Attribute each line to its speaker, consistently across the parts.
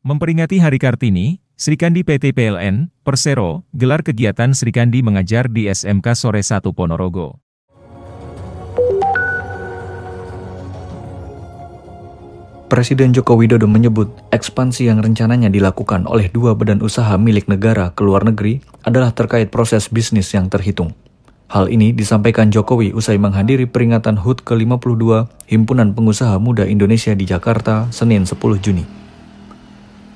Speaker 1: Memperingati Hari Kartini, Srikandi PT PLN, Persero, gelar kegiatan Srikandi mengajar di SMK Sore 1 Ponorogo.
Speaker 2: Presiden Joko Widodo menyebut ekspansi yang rencananya dilakukan oleh dua badan usaha milik negara ke luar negeri adalah terkait proses bisnis yang terhitung. Hal ini disampaikan Jokowi usai menghadiri peringatan HUT ke-52 Himpunan Pengusaha Muda Indonesia di Jakarta, Senin 10 Juni.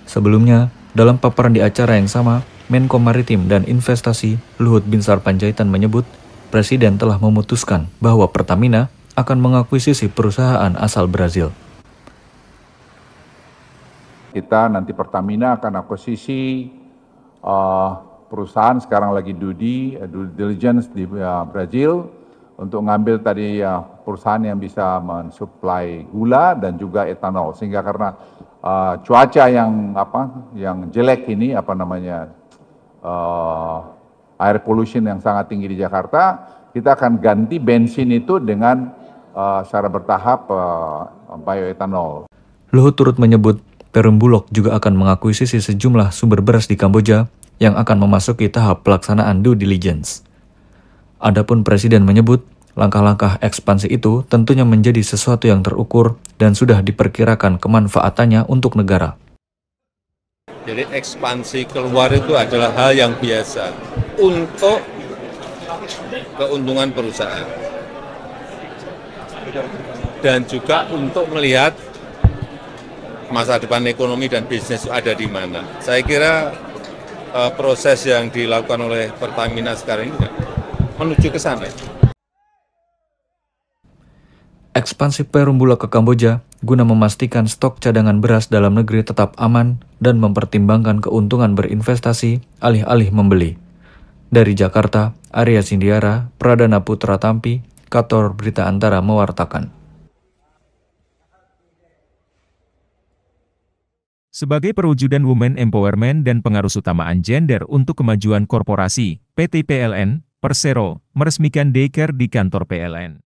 Speaker 2: Sebelumnya, dalam paparan di acara yang sama, Menko Maritim dan Investasi Luhut Binsar Panjaitan menyebut Presiden telah memutuskan bahwa Pertamina akan mengakuisisi perusahaan asal Brazil.
Speaker 3: Kita nanti Pertamina akan akuisisi uh, eh, perusahaan sekarang lagi due eh, diligence di uh, Brazil untuk ngambil tadi ya, perusahaan yang bisa mensuplai gula dan juga etanol sehingga karena uh, cuaca yang apa yang jelek ini apa namanya uh, air pollution yang sangat tinggi di Jakarta kita akan ganti bensin itu dengan uh, secara bertahap uh, bioetanol.
Speaker 2: Luhut turut menyebut Perum Bulog juga akan mengakuisisi sejumlah sumber beras di Kamboja yang akan memasuki tahap pelaksanaan due diligence. Adapun Presiden menyebut, langkah-langkah ekspansi itu tentunya menjadi sesuatu yang terukur dan sudah diperkirakan kemanfaatannya untuk negara.
Speaker 4: Jadi ekspansi keluar itu adalah hal yang biasa untuk keuntungan perusahaan. Dan juga untuk melihat masa depan ekonomi dan bisnis ada di mana. Saya kira uh, proses yang dilakukan oleh Pertamina sekarang ini menuju ke sana.
Speaker 2: Ekspansi Perumbula ke Kamboja guna memastikan stok cadangan beras dalam negeri tetap aman dan mempertimbangkan keuntungan berinvestasi alih-alih membeli. Dari Jakarta, Arya Sindiara, Pradana Putra Tampi, Kator Berita Antara mewartakan.
Speaker 1: Sebagai perwujudan women empowerment dan pengaruh utamaan gender untuk kemajuan korporasi, PT PLN, Persero, meresmikan daycare di kantor PLN.